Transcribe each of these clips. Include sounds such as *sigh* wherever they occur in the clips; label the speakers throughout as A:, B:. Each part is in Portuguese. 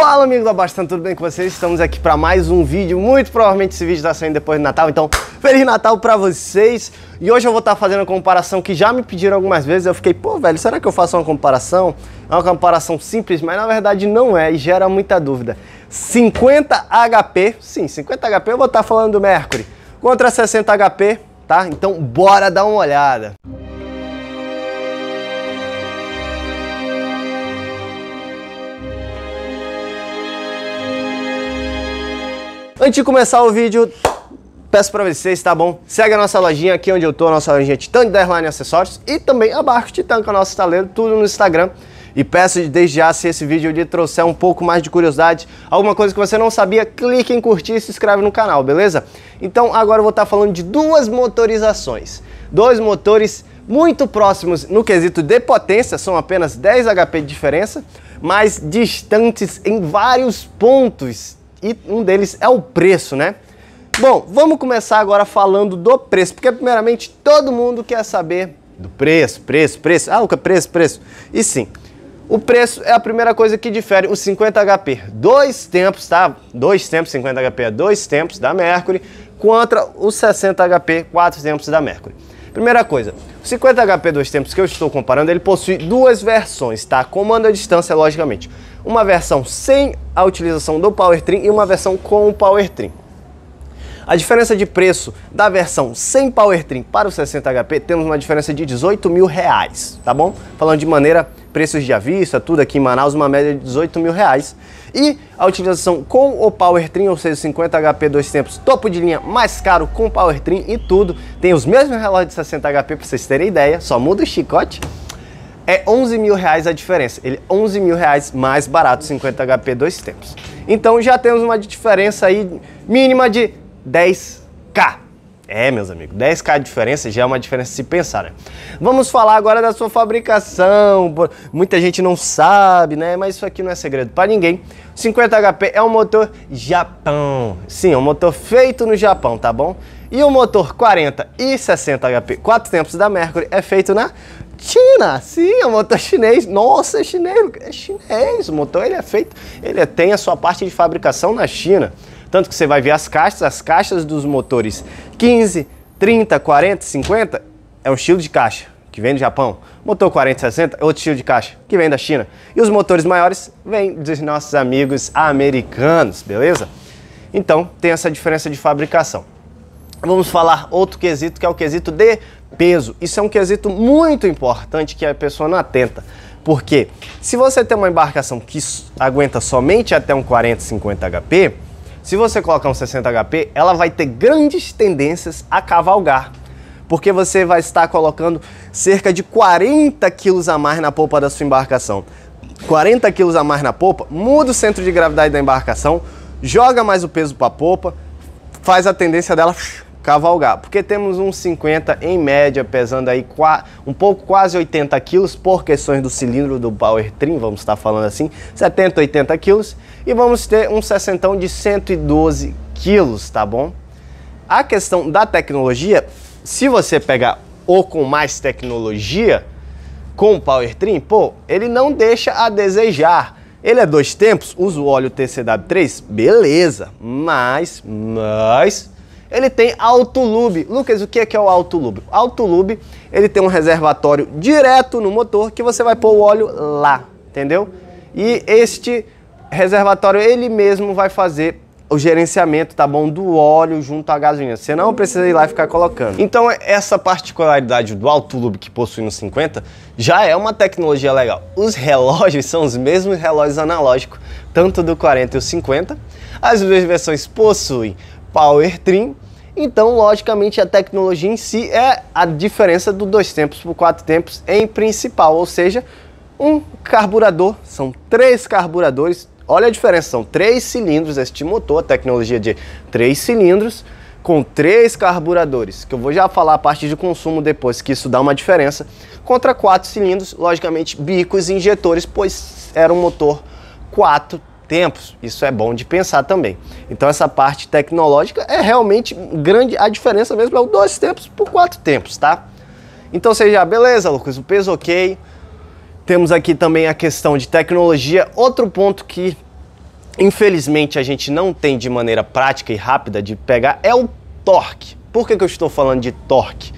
A: Fala amigos da Bastante, tudo bem com vocês? Estamos aqui para mais um vídeo, muito provavelmente esse vídeo está saindo depois do Natal, então Feliz Natal para vocês! E hoje eu vou estar tá fazendo uma comparação que já me pediram algumas vezes, eu fiquei, pô velho, será que eu faço uma comparação? É uma comparação simples, mas na verdade não é e gera muita dúvida. 50 HP, sim, 50 HP eu vou estar tá falando do Mercury, contra 60 HP, tá? Então bora dar uma olhada! Música Antes de começar o vídeo, peço para vocês, tá bom? Segue a nossa lojinha aqui onde eu tô, a nossa lojinha Titanic da Airline Acessórios e também a Barco Titã, que é o nosso estaleiro, tudo no Instagram. E peço desde já, se esse vídeo lhe trouxer um pouco mais de curiosidade, alguma coisa que você não sabia, clique em curtir e se inscreve no canal, beleza? Então agora eu vou estar tá falando de duas motorizações. Dois motores muito próximos no quesito de potência, são apenas 10 HP de diferença, mas distantes em vários pontos e um deles é o preço, né? Bom, vamos começar agora falando do preço, porque primeiramente todo mundo quer saber do preço, preço, preço. Ah, o é preço, preço. E sim, o preço é a primeira coisa que difere o 50 HP. Dois tempos, tá? Dois tempos, 50 HP é dois tempos da Mercury contra o 60 HP, quatro tempos da Mercury. Primeira coisa, o 50 HP dois tempos que eu estou comparando, ele possui duas versões, tá? Comando à distância, logicamente uma versão sem a utilização do Powertrain e uma versão com o Powertrain. A diferença de preço da versão sem Powertrain para o 60HP temos uma diferença de 18 mil reais, tá bom? Falando de maneira preços de avista, é tudo aqui em Manaus, uma média de 18 mil reais. E a utilização com o Powertrain ou seja, 50 HP, dois tempos, topo de linha, mais caro com Powertrain e tudo. Tem os mesmos relógios de 60 HP, para vocês terem ideia, só muda o chicote é 11 mil reais a diferença. Ele 11 mil reais mais barato, 50 HP dois tempos. Então já temos uma diferença aí mínima de 10k. É, meus amigos, 10k de diferença já é uma diferença se pensar, né? Vamos falar agora da sua fabricação. Muita gente não sabe, né? Mas isso aqui não é segredo para ninguém. 50 HP é um motor Japão. Sim, é um motor feito no Japão, tá bom? E o motor 40 e 60 HP, quatro tempos da Mercury, é feito na China, sim, o motor é chinês. Nossa, é chinês, é chinês. O motor ele é feito, ele tem a sua parte de fabricação na China. Tanto que você vai ver as caixas, as caixas dos motores 15, 30, 40, 50 é um estilo de caixa que vem do Japão. Motor 4060 é outro estilo de caixa que vem da China. E os motores maiores vêm dos nossos amigos americanos, beleza? Então, tem essa diferença de fabricação vamos falar outro quesito que é o quesito de peso. Isso é um quesito muito importante que a pessoa não atenta. Porque se você tem uma embarcação que aguenta somente até um 40, 50 HP, se você colocar um 60 HP, ela vai ter grandes tendências a cavalgar. Porque você vai estar colocando cerca de 40 quilos a mais na polpa da sua embarcação. 40 quilos a mais na polpa, muda o centro de gravidade da embarcação, joga mais o peso para a polpa, faz a tendência dela cavalgar, porque temos uns 50 em média, pesando aí um pouco quase 80 quilos por questões do cilindro do Power Trim, vamos estar falando assim, 70, 80 quilos, e vamos ter um 60 de 112 quilos, tá bom? A questão da tecnologia, se você pegar o com mais tecnologia, com o Power Trim, pô, ele não deixa a desejar, ele é dois tempos, usa o óleo TCW3, beleza, mas, mas ele tem autolube. Lucas, o que é que é o autolube? Autolube, ele tem um reservatório direto no motor que você vai pôr o óleo lá, entendeu? E este reservatório ele mesmo vai fazer o gerenciamento, tá bom, do óleo junto à gasolina. Você não precisa ir lá e ficar colocando. Então, essa particularidade do alto que possui no 50 já é uma tecnologia legal. Os relógios são os mesmos relógios analógicos, tanto do 40 e o 50. As duas versões possuem Power Trim então, logicamente, a tecnologia em si é a diferença do dois tempos para quatro tempos em principal, ou seja, um carburador, são três carburadores. Olha a diferença, são três cilindros este motor, tecnologia de três cilindros com três carburadores, que eu vou já falar a parte de consumo depois, que isso dá uma diferença, contra quatro cilindros, logicamente bicos e injetores, pois era um motor quatro tempos, isso é bom de pensar também. Então essa parte tecnológica é realmente grande, a diferença mesmo é o dois tempos por quatro tempos, tá? Então seja beleza, Lucas, o peso ok. Temos aqui também a questão de tecnologia, outro ponto que infelizmente a gente não tem de maneira prática e rápida de pegar é o torque. Por que, que eu estou falando de torque?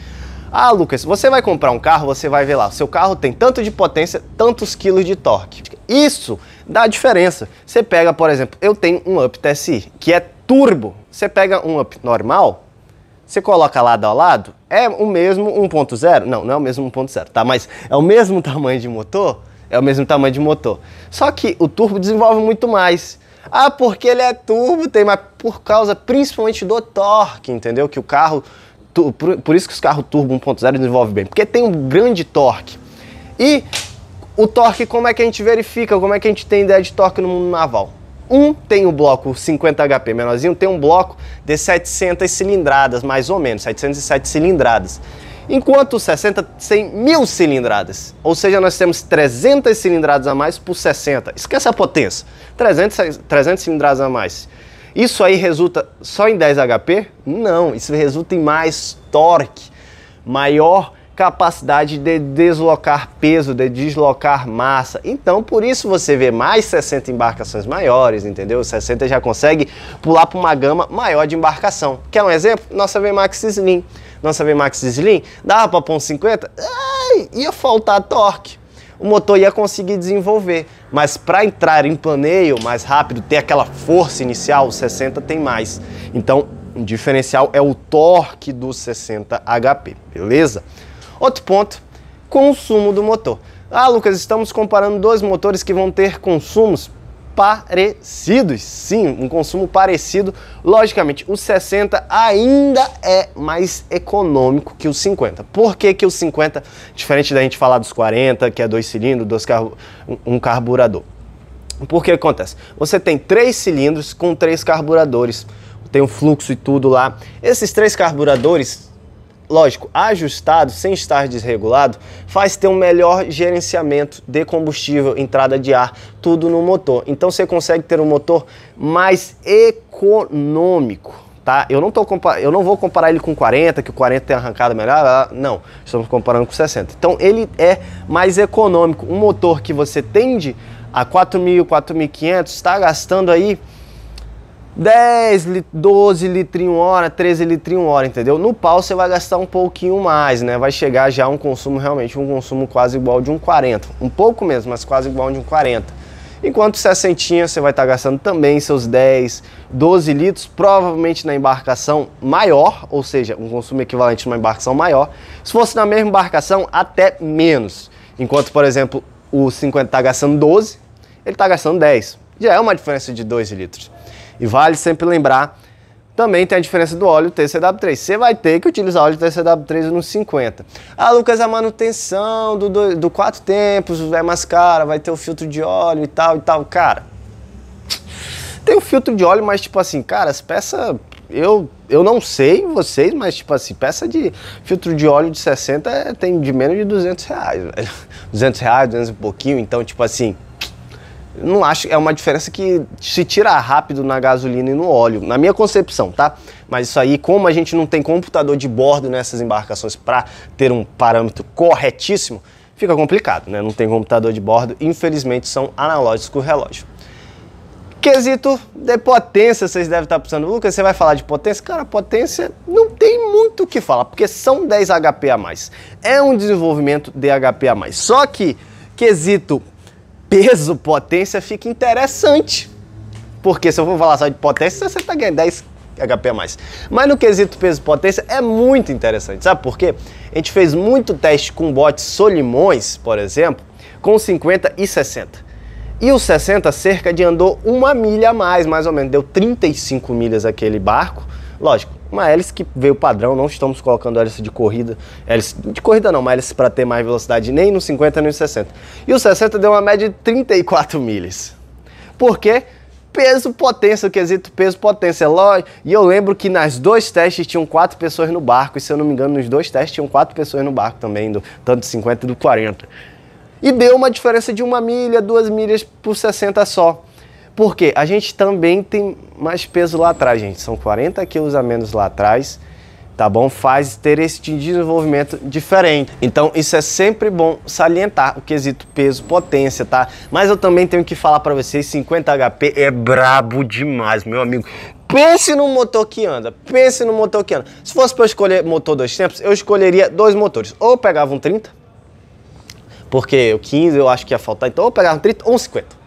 A: Ah, Lucas, você vai comprar um carro, você vai ver lá, seu carro tem tanto de potência, tantos quilos de torque. Isso dá diferença. Você pega, por exemplo, eu tenho um Up TSI, que é turbo. Você pega um Up normal, você coloca lado a lado, é o mesmo 1.0? Não, não é o mesmo 1.0, tá? Mas é o mesmo *laughs* tamanho de motor? É o mesmo tamanho de motor. Só que o turbo desenvolve muito mais. Ah, porque ele é turbo, tem, mas por causa principalmente do torque, entendeu? Que o carro por, por isso que os carros turbo 1.0 desenvolvem bem, porque tem um grande torque. E o torque, como é que a gente verifica, como é que a gente tem ideia de torque no mundo naval? Um tem o um bloco 50 HP menorzinho, tem um bloco de 700 cilindradas, mais ou menos, 707 cilindradas. Enquanto o 60 tem mil cilindradas, ou seja, nós temos 300 cilindradas a mais por 60. Esquece a potência, 300, 300 cilindradas a mais. Isso aí resulta só em 10 HP? Não, isso resulta em mais torque, maior capacidade de deslocar peso, de deslocar massa. Então, por isso você vê mais 60 embarcações maiores, entendeu? 60 já consegue pular para uma gama maior de embarcação. Quer um exemplo? Nossa VMAX Slim. Nossa VMAX Slim dava para pôr um 50? Ai, ia faltar torque. O motor ia conseguir desenvolver mas para entrar em planeio mais rápido, ter aquela força inicial, o 60 tem mais. Então, um diferencial é o torque do 60 HP, beleza? Outro ponto, consumo do motor. Ah, Lucas, estamos comparando dois motores que vão ter consumos parecidos. Sim, um consumo parecido. Logicamente, o 60 ainda é mais econômico que o 50. Por que, que o 50, diferente da gente falar dos 40, que é dois cilindros, dois carbu um carburador? Porque acontece? Você tem três cilindros com três carburadores, tem um fluxo e tudo lá. Esses três carburadores lógico, ajustado, sem estar desregulado, faz ter um melhor gerenciamento de combustível, entrada de ar, tudo no motor. Então você consegue ter um motor mais econômico. Tá? Eu, não tô eu não vou comparar ele com 40, que o 40 tem arrancada melhor, ah, não, estamos comparando com 60. Então ele é mais econômico, um motor que você tende a 4.000, 4.500, está gastando aí 10, 12 litrinho hora, 13 litrinho hora, entendeu? No pau você vai gastar um pouquinho mais, né? Vai chegar já a um consumo realmente, um consumo quase igual de um 40. Um pouco mesmo, mas quase igual de um 40. Enquanto 60 você vai estar tá gastando também seus 10, 12 litros, provavelmente na embarcação maior, ou seja, um consumo equivalente a uma embarcação maior. Se fosse na mesma embarcação, até menos. Enquanto, por exemplo, o 50 está gastando 12, ele está gastando 10. Já é uma diferença de 2 litros. E vale sempre lembrar, também tem a diferença do óleo TCW3. Você vai ter que utilizar óleo TCW3 nos 50. Ah, Lucas, a manutenção do, do, do quatro tempos é mais cara, vai ter o filtro de óleo e tal e tal. Cara, tem o filtro de óleo, mas tipo assim, cara, as peças eu, eu não sei vocês, mas tipo assim, peça de filtro de óleo de 60 é, tem de menos de 200 reais, velho. 200 *laughs* reais, 200 e pouquinho, então tipo assim, não acho, é uma diferença que se tira rápido na gasolina e no óleo, na minha concepção, tá? Mas isso aí, como a gente não tem computador de bordo nessas embarcações para ter um parâmetro corretíssimo, fica complicado, né? Não tem computador de bordo, infelizmente são analógicos com o relógio. Quesito de potência, vocês devem estar pensando, Lucas, você vai falar de potência? Cara, potência não tem muito o que falar, porque são 10 HP a mais. É um desenvolvimento de HP a mais. Só que quesito peso, potência fica interessante. Porque se eu for falar só de potência, você está ganhando 10 HP a mais. Mas no quesito peso-potência é muito interessante, sabe por quê? A gente fez muito teste com bot Solimões, por exemplo, com 50 e 60. E o 60 cerca de andou uma milha a mais, mais ou menos, deu 35 milhas aquele barco. Lógico, uma hélice que veio padrão, não estamos colocando hélice de corrida, hélice de corrida não, uma hélice para ter mais velocidade nem no 50 nem no 60. E o 60 deu uma média de 34 milhas. Por quê? peso potência, o quesito peso potência. Lógico. E eu lembro que nas dois testes tinham quatro pessoas no barco, e se eu não me engano, nos dois testes tinham quatro pessoas no barco também, do, tanto do 50 e do 40. E deu uma diferença de uma milha, duas milhas por 60 só. Porque a gente também tem mais peso lá atrás, gente. São 40 quilos a menos lá atrás, tá bom? Faz ter esse tipo desenvolvimento diferente. Então, isso é sempre bom salientar o quesito peso, potência, tá? Mas eu também tenho que falar para vocês, 50 HP é brabo demais, meu amigo. Pense no motor que anda, pense no motor que anda. Se fosse para eu escolher motor dois tempos, eu escolheria dois motores. Ou eu pegava um 30, porque o 15 eu acho que ia faltar, então ou eu pegava um 30 ou um 50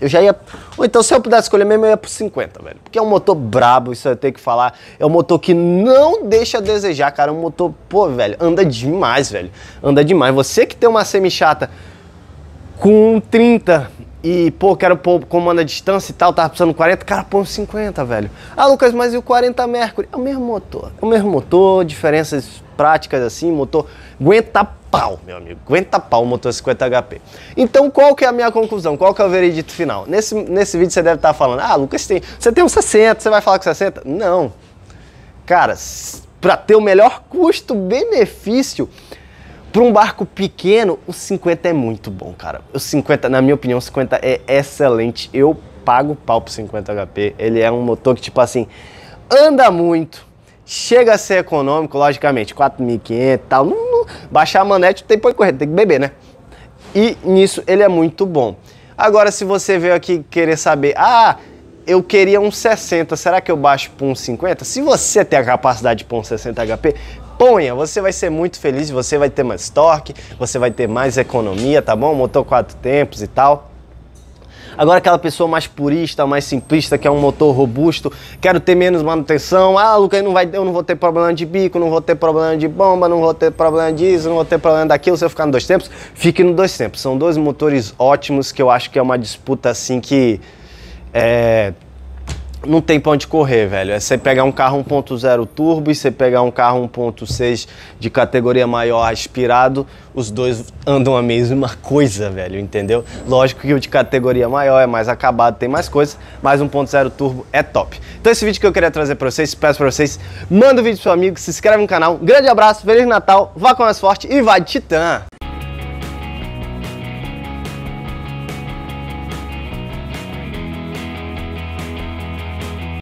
A: eu já ia. Ou então, se eu pudesse escolher mesmo, eu ia pro 50, velho. Porque é um motor brabo, isso eu tenho que falar. É um motor que não deixa a desejar, cara. É um motor, pô, velho, anda demais, velho. Anda demais. Você que tem uma semi-chata com 30 e, pô, quero pôr comando à distância e tal, tava precisando 40, cara, põe um 50, velho. Ah, Lucas, mas e o 40 Mercury? É o mesmo motor. É o mesmo motor, diferenças práticas assim, motor. Aguenta pau, meu amigo. Aguenta pau o motor 50 HP. Então, qual que é a minha conclusão? Qual que é o veredito final? Nesse, nesse vídeo você deve estar falando, ah, Lucas, tem, você tem um 60, você vai falar com 60? Não. Cara, para ter o melhor custo-benefício, para um barco pequeno, o 50 é muito bom, cara. O 50, na minha opinião, o 50 é excelente. Eu pago pau pro 50 HP. Ele é um motor que, tipo assim, anda muito, chega a ser econômico, logicamente, 4.500 e tal. Não, não, baixar a manete tem pode correr, tem que beber, né? E nisso ele é muito bom. Agora, se você veio aqui querer saber, ah, eu queria um 60, será que eu baixo para um 50? Se você tem a capacidade pôr um 60 HP, ponha, você vai ser muito feliz, você vai ter mais torque, você vai ter mais economia, tá bom? Motor quatro tempos e tal. Agora aquela pessoa mais purista, mais simplista, que é um motor robusto, quero ter menos manutenção. Ah, Lucas, não vai, eu não vou ter problema de bico, não vou ter problema de bomba, não vou ter problema disso, não vou ter problema daquilo. Se eu ficar no dois tempos, fique no dois tempos. São dois motores ótimos que eu acho que é uma disputa assim que é, não tem pra onde correr, velho. É você pegar um carro 1.0 turbo e você pegar um carro 1.6 de categoria maior aspirado, os dois andam a mesma coisa, velho, entendeu? Lógico que o de categoria maior é mais acabado, tem mais coisas, mas 1.0 turbo é top. Então esse vídeo que eu queria trazer pra vocês, peço pra vocês, manda o um vídeo pro seu amigo, se inscreve no canal, grande abraço, Feliz Natal, vá com mais forte e vai de Titã!